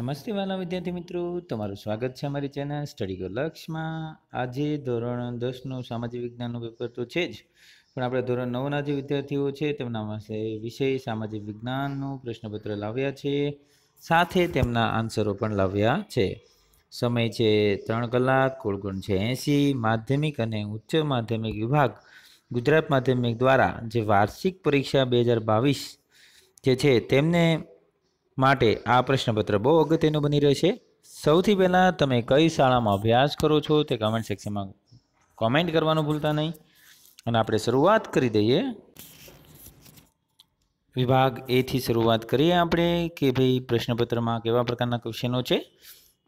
નમસ્તે વાલા વિદ્યાર્થી મિત્રો તમારું સ્વાગત છે અમારી ચેનલ સ્ટડી ગો લક્ષમાં આજે ધોરણ દસનું સામાજિક વિજ્ઞાનનું પેપર તો છે જ પણ આપણે ધોરણ નવના જે વિદ્યાર્થીઓ છે તેમના પાસે વિષય સામાજિક વિજ્ઞાનનું પ્રશ્નપત્ર લાવ્યા છે સાથે તેમના આન્સરો પણ લાવ્યા છે સમય છે ત્રણ કલાક કુલ ગુણ છે એંસી માધ્યમિક અને ઉચ્ચ માધ્યમિક વિભાગ ગુજરાત માધ્યમિક દ્વારા જે વાર્ષિક પરીક્ષા બે હજાર બાવીસ જે છે તેમને માટે આ પ્રશ્નપત્ર બહુ અગત્યનું બની રહેશે સૌથી પહેલાં તમે કઈ શાળામાં અભ્યાસ કરો છો તે કમેન્ટ સેક્શનમાં કોમેન્ટ કરવાનું ભૂલતા નહીં અને આપણે શરૂઆત કરી દઈએ વિભાગ એથી શરૂઆત કરીએ આપણે કે ભાઈ પ્રશ્નપત્રમાં કેવા પ્રકારના ક્વેશ્ચનો છે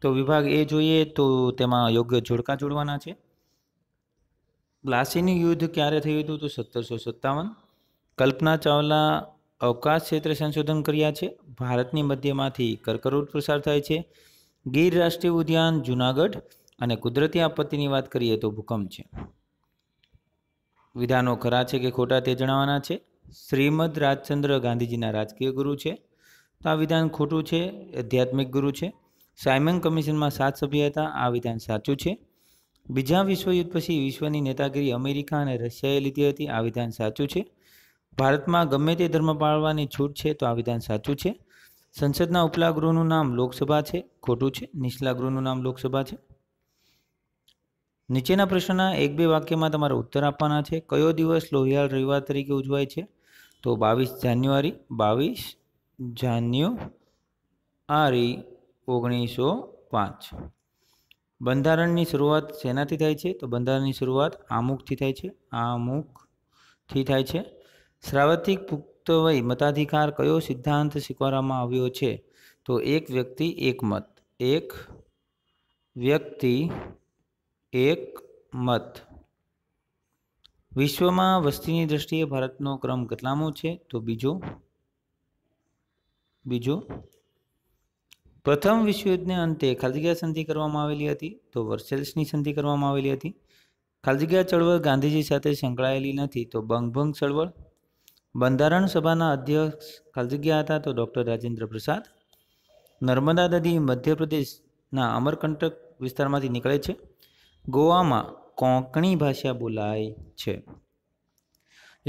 તો વિભાગ એ જોઈએ તો તેમાં યોગ્ય જોડકા જોડવાના છે પ્લાસીનું યુદ્ધ ક્યારે થયું હતું તો સત્તરસો સત્તાવન કલ્પના ચાવલા અવકાશ ક્ષેત્રે સંશોધન કર્યા છે ભારતની મધ્યમાંથી કર્કરોટ પ્રસાર થાય છે ગીર રાષ્ટ્રીય ઉદ્યાન જૂનાગઢ અને કુદરતી આપત્તિની વાત કરીએ તો ભૂકંપ છે વિધાનો ખરા છે કે ખોટા તે જણાવવાના છે શ્રીમદ રાજચંદ્ર ગાંધીજીના રાજકીય ગુરુ છે તો આ વિધાન ખોટું છે આધ્યાત્મિક ગુરુ છે સાયમન કમિશનમાં સાત સભ્ય હતા આ વિધાન સાચું છે બીજા વિશ્વયુદ્ધ પછી વિશ્વની નેતાગીરી અમેરિકા અને રશિયાએ લીધી હતી આ વિધાન સાચું છે ભારતમાં ગમે તે ધર્મ પાળવાની છૂટ છે તો આ વિધાન સાચું છે સંસદના ઉપલા ગૃહનું નામ લોકસભા છે ખોટું છે નીચલા ગૃહનું નામ લોકસભા છે નીચેના પ્રશ્નના એક બે વાક્યમાં તમારે ઉત્તર આપવાના છે કયો દિવસ લોહિયાળ રવિવાર તરીકે ઉજવાય છે તો બાવીસ જાન્યુઆરી બાવીસ જાન્યુઆરી ઓગણીસો પાંચ બંધારણની શરૂઆત શેનાથી થાય છે તો બંધારણની શરૂઆત આમુખથી થાય છે આમુખથી થાય છે શ્રાવતિક પુખ્ત વય મતાધિકાર કયો સિદ્ધાંત સ્વીકારવામાં આવ્યો છે તો એક વ્યક્તિ એક મત એક વ્યક્તિ એક મત વિશ્વમાં વસ્તીની દ્રષ્ટિએ ભારતનો ક્રમ કેટલામો છે તો બીજો બીજો પ્રથમ વિશ્વયુદ્ધને અંતે ખાલીજગ્યા સંધિ કરવામાં આવેલી હતી તો વર્સેલ્સની સંધિ કરવામાં આવેલી હતી ખાલીજગ્યા ચળવળ ગાંધીજી સાથે સંકળાયેલી નથી તો બંગભંગ ચળવળ બંધારણ સભાના અધ્યક્ષ ખાલી જગ્યા હતા તો ડૉક્ટર રાજેન્દ્ર પ્રસાદ નર્મદા નદી મધ્યપ્રદેશના અમરકંટક વિસ્તારમાંથી નીકળે છે ગોવામાં કોંકણી ભાષા બોલાય છે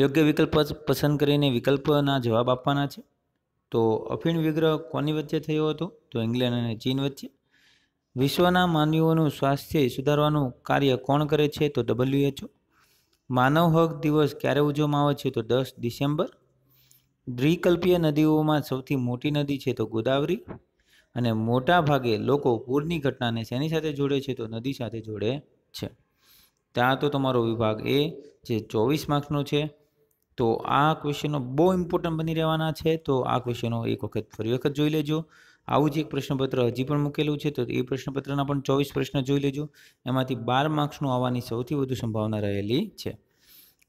યોગ્ય વિકલ્પ પસંદ કરીને વિકલ્પના જવાબ આપવાના છે તો અફીણ વિગ્રહ કોની વચ્ચે થયો હતો તો ઇંગ્લેન્ડ અને ચીન વચ્ચે વિશ્વના માનવીઓનું સ્વાસ્થ્ય સુધારવાનું કાર્ય કોણ કરે છે તો ડબલ્યુએચઓ માનવ હક દિવસ ક્યારે ઉજવવામાં આવે છે તો દસ ડિસેમ્બર દ્વિકલ્પીય નદીઓમાં સૌથી મોટી નદી છે તો ગોદાવરી અને મોટા ભાગે લોકો પૂરની ઘટનાને શેની સાથે જોડે છે તો નદી સાથે જોડે છે ત્યાં તો તમારો વિભાગ એ જે ચોવીસ માર્ક્સનો છે તો આ ક્વેશ્ચનો બહુ ઇમ્પોર્ટન્ટ બની રહેવાના છે તો આ ક્વેશ્ચનો એક વખત ફરી વખત જોઈ લેજો આવું જ એક પ્રશ્નપત્ર હજી પણ મૂકેલું છે તો એ પ્રશ્નપત્રના પણ ચોવીસ પ્રશ્ન જોઈ લેજો એમાંથી બાર માર્ક્સનું આવવાની સૌથી વધુ સંભાવના રહેલી છે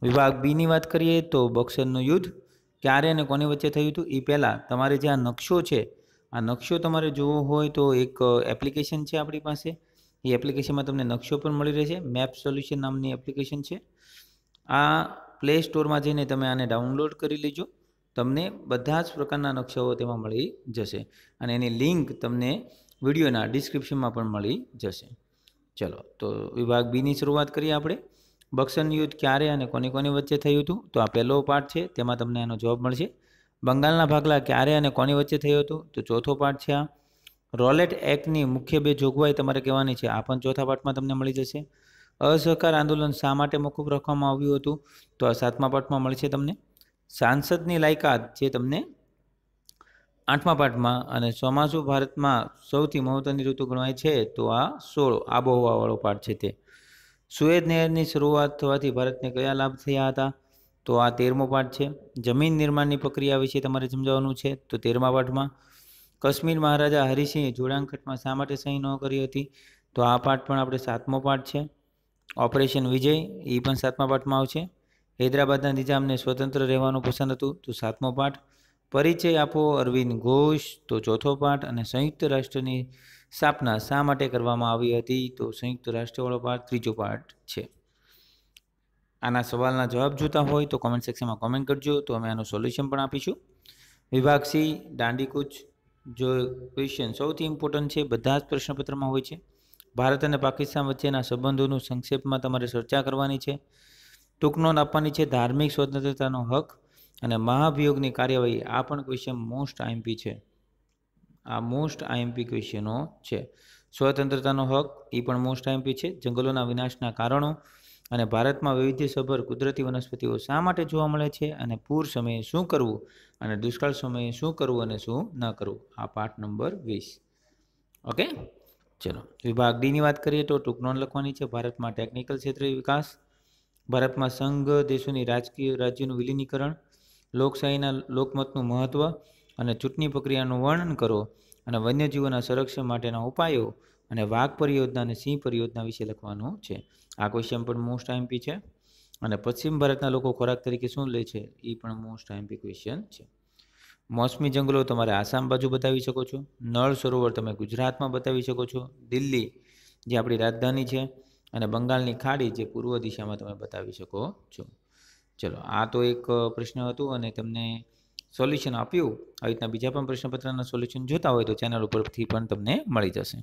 વિભાગ બીની વાત કરીએ તો બક્સરનું યુદ્ધ ક્યારે અને કોની વચ્ચે થયું હતું એ પહેલાં તમારે જે આ નકશો છે આ નકશો તમારે જોવો હોય તો એક એપ્લિકેશન છે આપણી પાસે એ એપ્લિકેશનમાં તમને નકશો પણ મળી રહેશે મેપ સોલ્યુશન નામની એપ્લિકેશન છે આ પ્લે સ્ટોરમાં જઈને તમે આને ડાઉનલોડ કરી લેજો તમને બધા જ પ્રકારના નકશાઓ તેમાં મળી જશે અને એની લિંક તમને વિડીયોના ડિસ્ક્રિપ્શનમાં પણ મળી જશે ચલો તો વિભાગ બીની શરૂઆત કરીએ આપણે બક્સન યુદ્ધ ક્યારે અને કોની કોની વચ્ચે થયું હતું તો આ પહેલો પાઠ છે તેમાં તમને એનો જવાબ મળશે બંગાળના ભાગલા ક્યારે અને કોની વચ્ચે થયું હતું તો ચોથો પાઠ છે આ રોલેટ એક્ટની મુખ્ય બે જોગવાઈ તમારે કહેવાની છે આ પણ ચોથા પાઠમાં તમને મળી જશે અસહકાર આંદોલન શા માટે મોકૂફ રાખવામાં આવ્યું હતું તો આ સાતમા પાઠમાં મળશે તમને સાંસદની લાયકાત જે તમને આઠમા પાઠમાં અને ચોમાસું ભારતમાં સૌથી મહત્ત્વની ઋતુ ગણાય છે તો આ સોળ આબોહવાવાળો પાઠ છે તે સુએજ નહેરની શરૂઆત થવાથી ભારતને કયા લાભ થયા હતા તો આ તેરમો પાઠ છે જમીન નિર્માણની પ્રક્રિયા વિશે તમારે સમજાવવાનું છે તો તેરમા પાઠમાં કશ્મીર મહારાજા હરિસિંહે જોડાણખટમાં શા માટે સહી ન કરી હતી તો આ પાઠ પણ આપણે સાતમો પાઠ છે ઓપરેશન વિજય એ પણ સાતમા પાઠમાં આવશે હૈદરાબાદના નિજામને સ્વતંત્ર રહેવાનું પસંદ હતું તો સાતમો પાઠ પરિચય આપો અરવિંદ ઘોષ તો ચોથો પાઠ અને સંયુક્ત રાષ્ટ્રની સ્થાપના શા માટે કરવામાં આવી હતી તો સંયુક્ત રાષ્ટ્રવાળો પાઠ ત્રીજો પાઠ છે આના સવાલના જવાબ જોતા હોય તો કોમેન્ટ સેક્શનમાં કોમેન્ટ કરજો તો અમે આનું સોલ્યુશન પણ આપીશું વિભાગ સી દાંડીકૂચ જો ક્વેશ્ચન સૌથી ઇમ્પોર્ટન્ટ છે બધા જ પ્રશ્નપત્રમાં હોય છે ભારત અને પાકિસ્તાન વચ્ચેના સંબંધોનું સંક્ષેપમાં તમારે ચર્ચા કરવાની છે ટૂંકનોંધ આપવાની છે ધાર્મિક સ્વતંત્રતાનો હક અને મહાભિયોગની કાર્યવાહી આ પણ ક્વેશ્ચન મોસ્ટ આઈએમપી છે આ મોસ્ટ આઈએમપી ક્વેશ્ચનો છે સ્વતંત્રતાનો હક એ પણ મોસ્ટ આઈએમપી છે જંગલોના વિનાશના કારણો અને ભારતમાં વૈવિધ્યસભર કુદરતી વનસ્પતિઓ શા માટે જોવા મળે છે અને પૂર સમયે શું કરવું અને દુષ્કાળ સમયે શું કરવું અને શું ન કરવું આ પાઠ નંબર વીસ ઓકે ચલો વિભાગ ડીની વાત કરીએ તો ટૂંક નોંધ લખવાની છે ભારતમાં ટેકનિકલ ક્ષેત્રે વિકાસ ભારતમાં સંઘ દેશોની રાજકીય રાજ્યનું વિલીનીકરણ લોકશાહીના લોકમતનું મહત્ત્વ અને ચૂંટણી પ્રક્રિયાનું વર્ણન કરો અને વન્યજીવોના સંરક્ષણ માટેના ઉપાયો અને વાઘ પરિયોજના અને સિંહ પરિયોજના વિશે લખવાનું છે આ ક્વેશ્ચન પણ મોસ્ટ આઈમ્પી છે અને પશ્ચિમ ભારતના લોકો ખોરાક તરીકે શું લે છે એ પણ મોસ્ટ આઈમ્પી ક્વેશ્ચન છે મોસમી જંગલો તમારે આસામ બાજુ બતાવી શકો છો નળ સરોવર તમે ગુજરાતમાં બતાવી શકો છો દિલ્હી જે આપણી રાજધાની છે અને બંગાળની ખાડી જે પૂર્વ દિશામાં તમે બતાવી શકો છો ચલો આ તો એક પ્રશ્ન હતો અને તમને સોલ્યુશન આપ્યું આવી રીતના બીજા પણ પ્રશ્નપત્રના સોલ્યુશન જોતા હોય તો ચેનલ ઉપરથી પણ તમને મળી જશે